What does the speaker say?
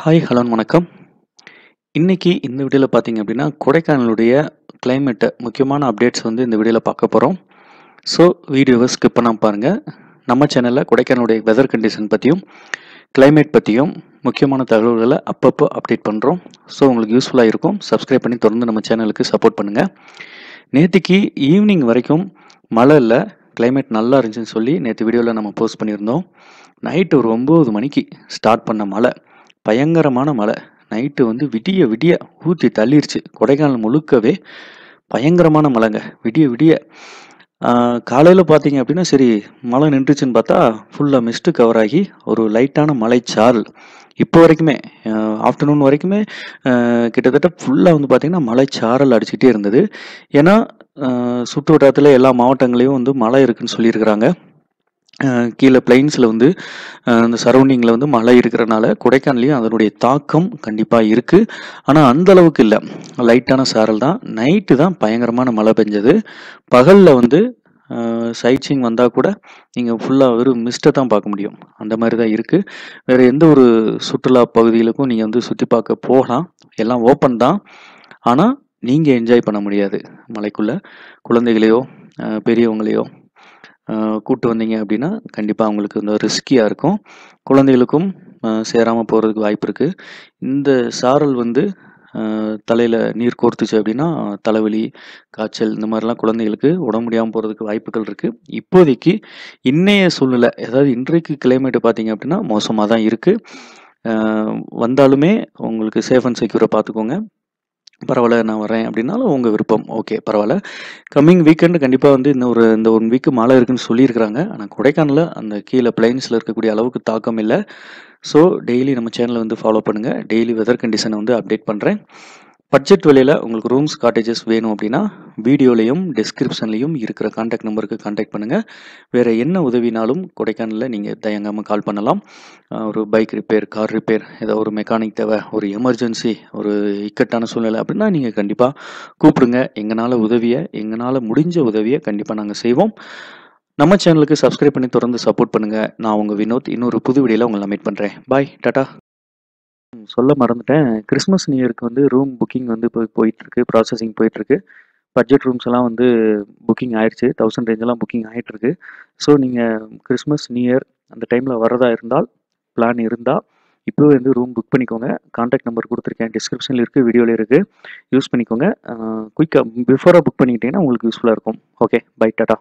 hi hello வணக்கம் இன்றைக்கி இந்த வீடியோவில் பார்த்தீங்க அப்படின்னா கொடைக்கானலுடைய கிளைமேட்டை முக்கியமான அப்டேட்ஸ் வந்து இந்த வீடியோவில் பார்க்க போகிறோம் ஸோ வீடியோவை ஸ்கிப் பண்ணால் பாருங்கள் நம்ம சேனலில் கொடைக்கானலுடைய வெதர் கண்டிஷன் பற்றியும் கிளைமேட் பற்றியும் முக்கியமான தகவல்களை அப்பப்போ அப்டேட் பண்ணுறோம் ஸோ உங்களுக்கு யூஸ்ஃபுல்லாக இருக்கும் சப்ஸ்கிரைப் பண்ணி தொடர்ந்து நம்ம சேனலுக்கு சப்போர்ட் பண்ணுங்கள் நேற்றுக்கு ஈவினிங் வரைக்கும் மழை இல்லை கிளைமேட் நல்லா இருந்துச்சுன்னு சொல்லி நேற்று வீடியோவில் நம்ம போஸ்ட் பண்ணியிருந்தோம் நைட்டு ஒரு ஒம்பது மணிக்கு ஸ்டார்ட் பண்ண மழை பயங்கரமான மழை நைட்டு வந்து விடிய விடிய ஊற்றி தள்ளிடுச்சு கொடைக்கானல் முழுக்கவே பயங்கரமான மழைங்க விடிய விடிய காலையில் பார்த்தீங்க அப்படின்னா சரி மழை நின்றுச்சுன்னு பார்த்தா ஃபுல்லாக மிஸ்ட்டு கவர் ஆகி ஒரு லைட்டான மலைச்சாரல் இப்போ வரைக்குமே ஆஃப்டர்நூன் வரைக்குமே கிட்டத்தட்ட ஃபுல்லாக வந்து பார்த்திங்கன்னா மலைச்சாரல் அடிச்சுக்கிட்டே இருந்தது ஏன்னா சுற்று வட்டாரத்தில் எல்லா மாவட்டங்களையும் வந்து மழை இருக்குதுன்னு சொல்லியிருக்கிறாங்க கீழே பிளைன்ஸில் வந்து அந்த சரௌண்டிங்கில் வந்து மழை இருக்கிறனால கொடைக்கானலையும் அதனுடைய தாக்கம் கண்டிப்பாக இருக்குது ஆனால் அந்தளவுக்கு இல்லை லைட்டான சாரல் தான் நைட்டு தான் பயங்கரமான மழை பெஞ்சது பகலில் வந்து சைட் சீங் வந்தால் கூட நீங்கள் ஃபுல்லாக வெறும் மிஸ்ட்டை தான் பார்க்க முடியும் அந்த மாதிரி தான் இருக்குது வேறு எந்த ஒரு சுற்றுலா பகுதிகளுக்கும் நீங்கள் வந்து சுற்றி பார்க்க போகலாம் எல்லாம் ஓப்பன் தான் ஆனால் நீங்கள் என்ஜாய் பண்ண முடியாது மலைக்குள்ளே குழந்தைகளையோ பெரியவங்களையோ கூட்டு வந்தீங்க அப்படின்னா கண்டிப்பாக அவங்களுக்கு வந்து ரிஸ்கியாக இருக்கும் குழந்தைகளுக்கும் சேராமல் போகிறதுக்கு வாய்ப்பு இருக்குது இந்த சாரல் வந்து தலையில் நீர் கோர்த்துச்சு அப்படின்னா தலைவலி காய்ச்சல் இந்த மாதிரிலாம் குழந்தைகளுக்கு உடம்பு முடியாமல் போகிறதுக்கு வாய்ப்புகள் இருக்குது இப்போதைக்கு இன்றைய சூழ்நிலை அதாவது இன்றைக்கு கிளைமேட் பார்த்தீங்க அப்படின்னா மோசமாக தான் இருக்குது வந்தாலுமே உங்களுக்கு சேஃப் அண்ட் செக்யூராக பார்த்துக்கோங்க பரவாயில்ல நான் வரேன் அப்படின்னாலும் உங்கள் விருப்பம் ஓகே பரவாயில்ல கம்மிங் வீக்கெண்டு கண்டிப்பாக வந்து இந்த ஒரு இந்த ஒன் வீக்கு மழை இருக்குன்னு சொல்லியிருக்கிறாங்க ஆனால் கொடைக்கானலில் அந்த கீழே பிளைன்ஸில் இருக்கக்கூடிய அளவுக்கு தாக்கம் இல்லை ஸோ டெய்லி நம்ம சேனலை வந்து ஃபாலோ பண்ணுங்கள் டெய்லி வெதர் கண்டிஷனை வந்து அப்டேட் பண்ணுறேன் பட்ஜெட் விலையில் உங்களுக்கு ரூம்ஸ் காட்டேஜஸ் வேணும் அப்படின்னா வீடியோலையும் டிஸ்கிரிப்ஷன்லையும் இருக்கிற காண்டாக்ட் நம்பருக்கு காண்டாக்ட் பண்ணுங்கள் வேறு என்ன உதவினாலும் கொடைக்கானலில் நீங்கள் தயங்காமல் கால் பண்ணலாம் ஒரு பைக் ரிப்பேர் கார் ரிப்பேர் ஏதோ ஒரு மெக்கானிக் தேவை ஒரு எமர்ஜென்சி ஒரு இக்கட்டான சூழ்நிலை அப்படின்னா நீங்கள் கண்டிப்பாக கூப்பிடுங்க எங்களால் உதவியை எங்களால் முடிஞ்ச உதவியை கண்டிப்பாக நாங்கள் செய்வோம் நம்ம சேனலுக்கு சப்ஸ்கிரைப் பண்ணி தொடர்ந்து சப்போர்ட் பண்ணுங்கள் நான் உங்கள் வினோத் இன்னொரு புது வீடியோவில் உங்களை மீட் பண்ணுறேன் பாய் டாட்டா சொல்ல மறந்துட்டேன் கிறிஸ்மஸ் நியூ இயருக்கு வந்து ரூம் புக்கிங் வந்து இப்போ போயிட்டுருக்கு ப்ராசஸிங் போயிட்டுருக்கு பட்ஜெட் ரூம்ஸ் எல்லாம் வந்து புக்கிங் ஆயிடுச்சு தௌசண்ட் ரேஞ்செல்லாம் புக்கிங் ஆகிட்டுருக்கு ஸோ நீங்கள் கிறிஸ்மஸ் நியூ இயர் அந்த டைமில் வரதா இருந்தால் பிளான் இருந்தால் இப்போ வந்து ரூம் புக் பண்ணிக்கோங்க காண்டாக்ட் நம்பர் கொடுத்துருக்கேன் டிஸ்கிரிப்ஷனில் இருக்குது வீடியோவில் இருக்குது யூஸ் பண்ணிக்கோங்க குயிக்காக பிஃபோராக புக் பண்ணிக்கிட்டிங்கன்னா உங்களுக்கு யூஸ்ஃபுல்லாக இருக்கும் ஓகே பை டாட்டா